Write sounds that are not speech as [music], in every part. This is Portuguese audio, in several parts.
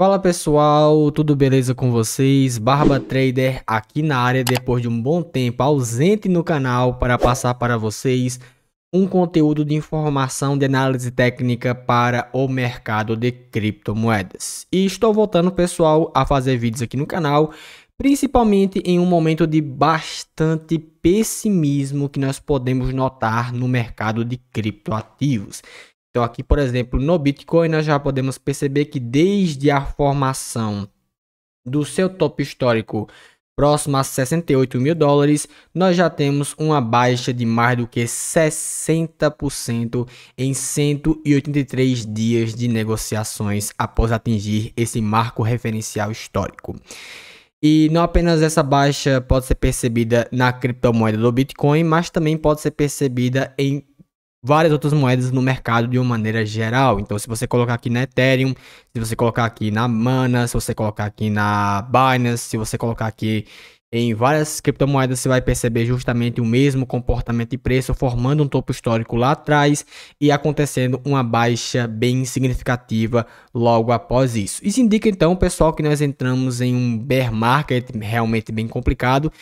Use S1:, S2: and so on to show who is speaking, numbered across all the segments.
S1: Fala pessoal, tudo beleza com vocês? Barba Trader aqui na área depois de um bom tempo ausente no canal para passar para vocês um conteúdo de informação de análise técnica para o mercado de criptomoedas. E estou voltando pessoal a fazer vídeos aqui no canal, principalmente em um momento de bastante pessimismo que nós podemos notar no mercado de criptoativos. Então aqui, por exemplo, no Bitcoin nós já podemos perceber que desde a formação do seu top histórico próximo a 68 mil dólares, nós já temos uma baixa de mais do que 60% em 183 dias de negociações após atingir esse marco referencial histórico. E não apenas essa baixa pode ser percebida na criptomoeda do Bitcoin, mas também pode ser percebida em várias outras moedas no mercado de uma maneira geral. Então, se você colocar aqui na Ethereum, se você colocar aqui na Mana, se você colocar aqui na Binance, se você colocar aqui em várias criptomoedas, você vai perceber justamente o mesmo comportamento de preço, formando um topo histórico lá atrás e acontecendo uma baixa bem significativa logo após isso. Isso indica então, pessoal, que nós entramos em um bear market realmente bem complicado.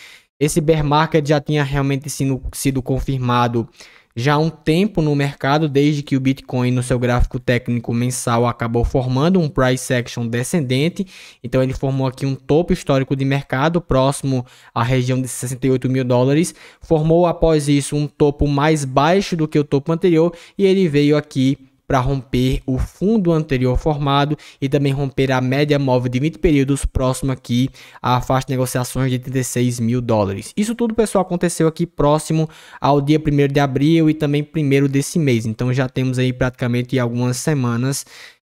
S1: Esse bear market já tinha realmente sido, sido confirmado já há um tempo no mercado, desde que o Bitcoin no seu gráfico técnico mensal acabou formando um price action descendente. Então ele formou aqui um topo histórico de mercado próximo à região de 68 mil dólares, formou após isso um topo mais baixo do que o topo anterior e ele veio aqui para romper o fundo anterior formado e também romper a média móvel de 20 períodos próximo aqui à faixa de negociações de 36 mil dólares. Isso tudo, pessoal, aconteceu aqui próximo ao dia 1 de abril e também 1 desse mês. Então já temos aí praticamente algumas semanas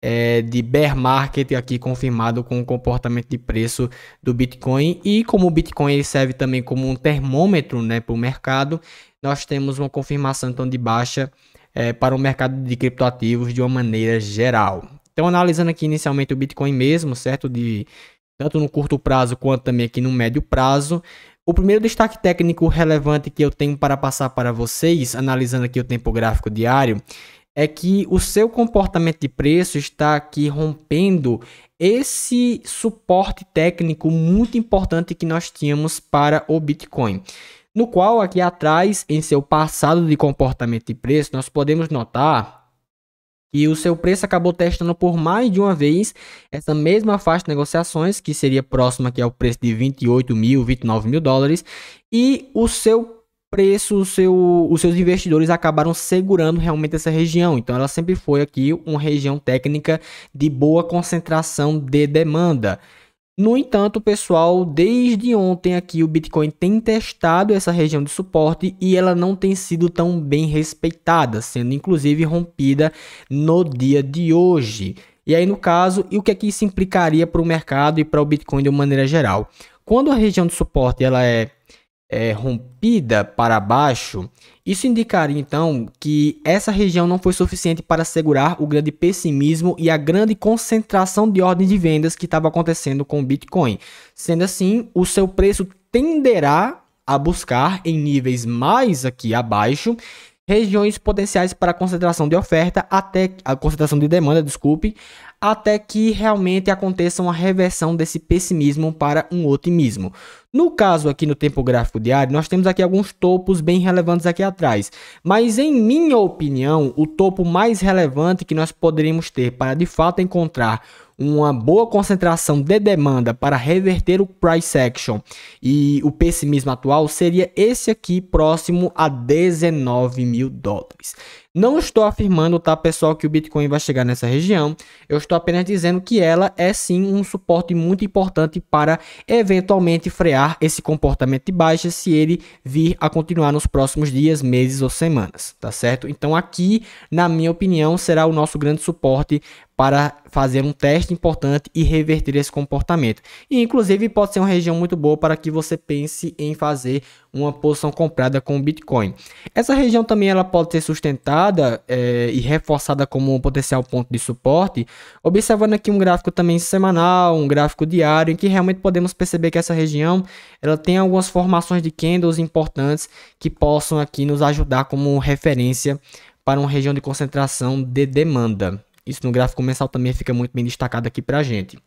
S1: é, de bear market aqui confirmado com o comportamento de preço do Bitcoin e como o Bitcoin serve também como um termômetro né, para o mercado, nós temos uma confirmação então de baixa é, para o mercado de criptoativos de uma maneira geral. Então, analisando aqui inicialmente o Bitcoin mesmo, certo? De, tanto no curto prazo quanto também aqui no médio prazo. O primeiro destaque técnico relevante que eu tenho para passar para vocês, analisando aqui o tempo gráfico diário, é que o seu comportamento de preço está aqui rompendo esse suporte técnico muito importante que nós tínhamos para o Bitcoin no qual aqui atrás, em seu passado de comportamento de preço, nós podemos notar que o seu preço acabou testando por mais de uma vez essa mesma faixa de negociações, que seria próxima aqui ao preço de 28 mil, 29 mil dólares, e o seu preço, o seu, os seus investidores acabaram segurando realmente essa região. Então, ela sempre foi aqui uma região técnica de boa concentração de demanda. No entanto, pessoal, desde ontem aqui o Bitcoin tem testado essa região de suporte e ela não tem sido tão bem respeitada, sendo inclusive rompida no dia de hoje. E aí, no caso, e o que é que isso implicaria para o mercado e para o Bitcoin de uma maneira geral? Quando a região de suporte ela é, é rompida para baixo, isso indicaria então que essa região não foi suficiente para segurar o grande pessimismo e a grande concentração de ordem de vendas que estava acontecendo com o Bitcoin. Sendo assim, o seu preço tenderá a buscar em níveis mais aqui abaixo regiões potenciais para concentração de oferta até a concentração de demanda, desculpe, até que realmente aconteça uma reversão desse pessimismo para um otimismo. No caso aqui no tempo gráfico diário, nós temos aqui alguns topos bem relevantes aqui atrás, mas em minha opinião, o topo mais relevante que nós poderíamos ter para de fato encontrar uma boa concentração de demanda para reverter o price action e o pessimismo atual seria esse aqui próximo a 19 mil dólares. Não estou afirmando, tá, pessoal, que o Bitcoin vai chegar nessa região. Eu estou apenas dizendo que ela é sim um suporte muito importante para eventualmente frear esse comportamento de baixa se ele vir a continuar nos próximos dias, meses ou semanas, tá certo? Então aqui, na minha opinião, será o nosso grande suporte para fazer um teste importante e reverter esse comportamento. E inclusive pode ser uma região muito boa para que você pense em fazer uma posição comprada com Bitcoin. Essa região também ela pode ser sustentada é, e reforçada como um potencial ponto de suporte, observando aqui um gráfico também semanal, um gráfico diário, em que realmente podemos perceber que essa região ela tem algumas formações de candles importantes que possam aqui nos ajudar como referência para uma região de concentração de demanda. Isso no gráfico mensal também fica muito bem destacado aqui para a gente.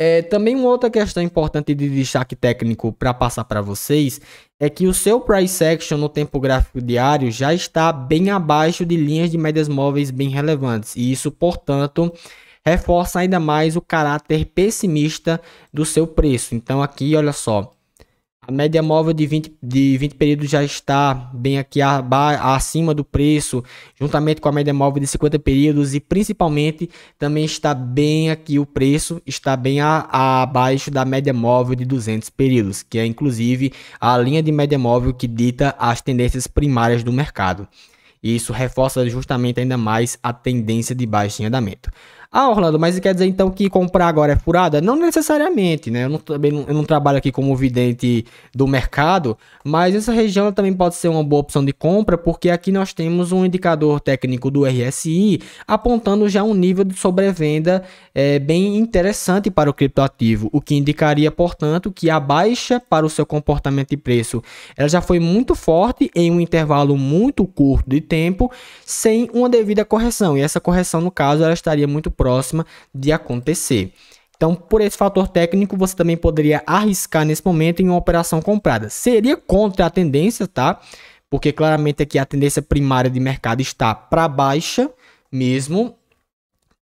S1: É, também uma outra questão importante de destaque técnico para passar para vocês é que o seu price action no tempo gráfico diário já está bem abaixo de linhas de médias móveis bem relevantes e isso, portanto, reforça ainda mais o caráter pessimista do seu preço. Então aqui, olha só, a média móvel de 20, de 20 períodos já está bem aqui acima do preço, juntamente com a média móvel de 50 períodos e principalmente também está bem aqui o preço, está bem a, a, abaixo da média móvel de 200 períodos, que é inclusive a linha de média móvel que dita as tendências primárias do mercado. E isso reforça justamente ainda mais a tendência de baixo em andamento. Ah, Orlando, mas quer dizer então que comprar agora é furada? Não necessariamente, né? Eu não, também não, eu não trabalho aqui como vidente do mercado, mas essa região também pode ser uma boa opção de compra, porque aqui nós temos um indicador técnico do RSI apontando já um nível de sobrevenda é, bem interessante para o criptoativo, o que indicaria, portanto, que a baixa para o seu comportamento de preço ela já foi muito forte em um intervalo muito curto de tempo, sem uma devida correção. E essa correção, no caso, ela estaria muito próxima de acontecer. Então, por esse fator técnico, você também poderia arriscar nesse momento em uma operação comprada. Seria contra a tendência, tá? Porque claramente aqui a tendência primária de mercado está para baixa mesmo.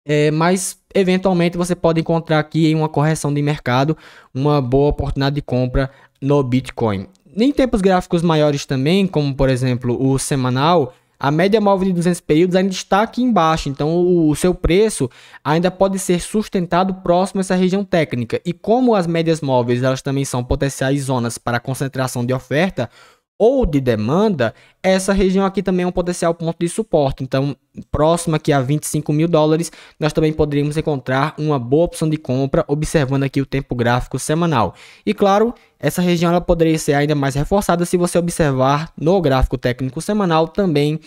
S1: É, mas eventualmente você pode encontrar aqui em uma correção de mercado uma boa oportunidade de compra no Bitcoin. Em tempos gráficos maiores também, como por exemplo o semanal, a média móvel de 200 períodos ainda está aqui embaixo, então o seu preço ainda pode ser sustentado próximo a essa região técnica. E como as médias móveis elas também são potenciais zonas para concentração de oferta, ou de demanda, essa região aqui também é um potencial ponto de suporte. Então, próximo aqui a 25 mil dólares, nós também poderíamos encontrar uma boa opção de compra, observando aqui o tempo gráfico semanal. E claro, essa região ela poderia ser ainda mais reforçada se você observar no gráfico técnico semanal também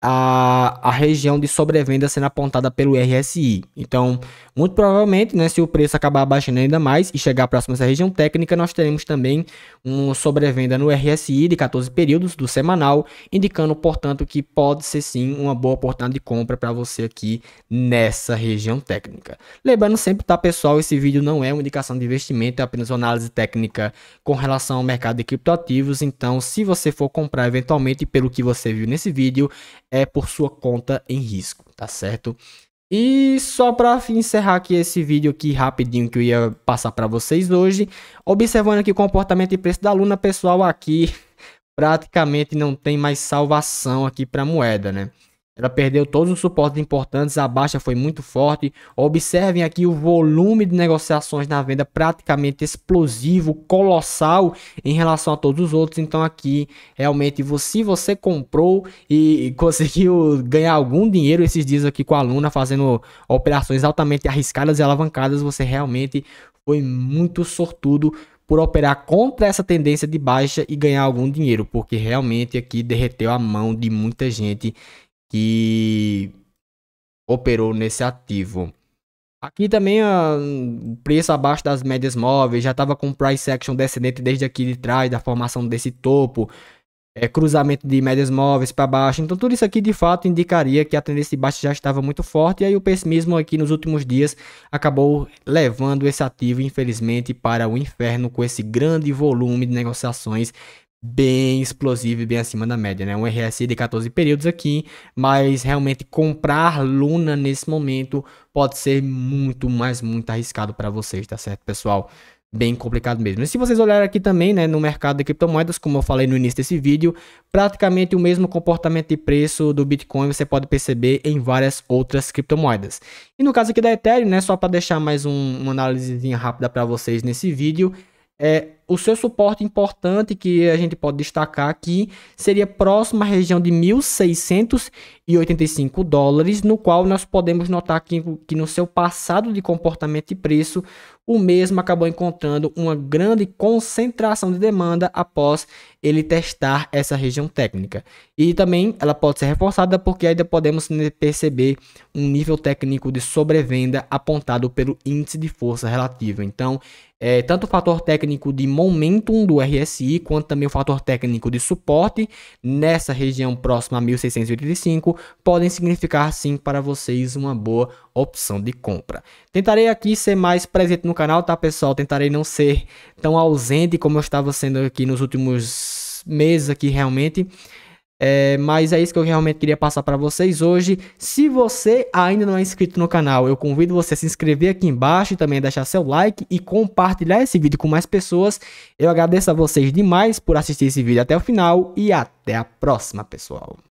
S1: a, a região de sobrevenda sendo apontada pelo RSI. Então, muito provavelmente, né, se o preço acabar baixando ainda mais e chegar próximo dessa região técnica, nós teremos também uma sobrevenda no RSI de 14 períodos do semanal, indicando, portanto, que pode ser sim uma boa oportunidade de compra para você aqui nessa região técnica. Lembrando sempre, tá, pessoal, esse vídeo não é uma indicação de investimento, é apenas uma análise técnica com relação ao mercado de criptoativos. Então, se você for comprar eventualmente pelo que você viu nesse vídeo, é por sua conta em risco, tá certo? E só para encerrar aqui esse vídeo aqui rapidinho que eu ia passar para vocês hoje, observando aqui o comportamento e preço da Luna, pessoal, aqui [laughs] praticamente não tem mais salvação aqui para moeda, né? Ela perdeu todos os suportes importantes, a baixa foi muito forte. Observem aqui o volume de negociações na venda praticamente explosivo, colossal em relação a todos os outros. Então aqui, realmente, se você comprou e conseguiu ganhar algum dinheiro esses dias aqui com a Luna, fazendo operações altamente arriscadas e alavancadas, você realmente foi muito sortudo por operar contra essa tendência de baixa e ganhar algum dinheiro, porque realmente aqui derreteu a mão de muita gente que operou nesse ativo. Aqui também o ah, preço abaixo das médias móveis, já estava com price action descendente desde aqui de trás, da formação desse topo, é, cruzamento de médias móveis para baixo. Então tudo isso aqui de fato indicaria que a tendência de baixa já estava muito forte e aí o pessimismo aqui nos últimos dias acabou levando esse ativo infelizmente para o inferno com esse grande volume de negociações bem explosivo e bem acima da média, né? Um RSI de 14 períodos aqui, mas realmente comprar Luna nesse momento pode ser muito, mais muito arriscado para vocês, tá certo, pessoal? Bem complicado mesmo. E se vocês olharem aqui também, né, no mercado de criptomoedas, como eu falei no início desse vídeo, praticamente o mesmo comportamento de preço do Bitcoin você pode perceber em várias outras criptomoedas. E no caso aqui da Ethereum, né, só para deixar mais um, uma análise rápida para vocês nesse vídeo, é, o seu suporte importante que a gente pode destacar aqui seria próximo à região de 1.685 dólares, no qual nós podemos notar que, que no seu passado de comportamento e preço, o mesmo acabou encontrando uma grande concentração de demanda após ele testar essa região técnica. E também ela pode ser reforçada porque ainda podemos perceber um nível técnico de sobrevenda apontado pelo índice de força relativa. Então, é, tanto o fator técnico de momentum do RSI, quanto também o fator técnico de suporte nessa região próxima a 1685, podem significar sim para vocês uma boa opção de compra. Tentarei aqui ser mais presente no canal, tá pessoal? Tentarei não ser tão ausente como eu estava sendo aqui nos últimos meses aqui realmente. É, mas é isso que eu realmente queria passar para vocês hoje. Se você ainda não é inscrito no canal, eu convido você a se inscrever aqui embaixo e também a deixar seu like e compartilhar esse vídeo com mais pessoas. Eu agradeço a vocês demais por assistir esse vídeo até o final e até a próxima, pessoal.